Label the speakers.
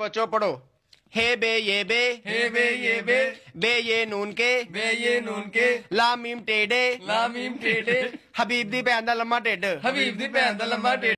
Speaker 1: बच्चों पढ़ो हे बे ये बे हे बे ये बे बे ये नून के बे
Speaker 2: ये नून के
Speaker 3: लामीम टेढ़े लामीम टेडे हबीब दी पैंदा लम्मा टेड हबीब दी पैंदा लम्मा टेढ़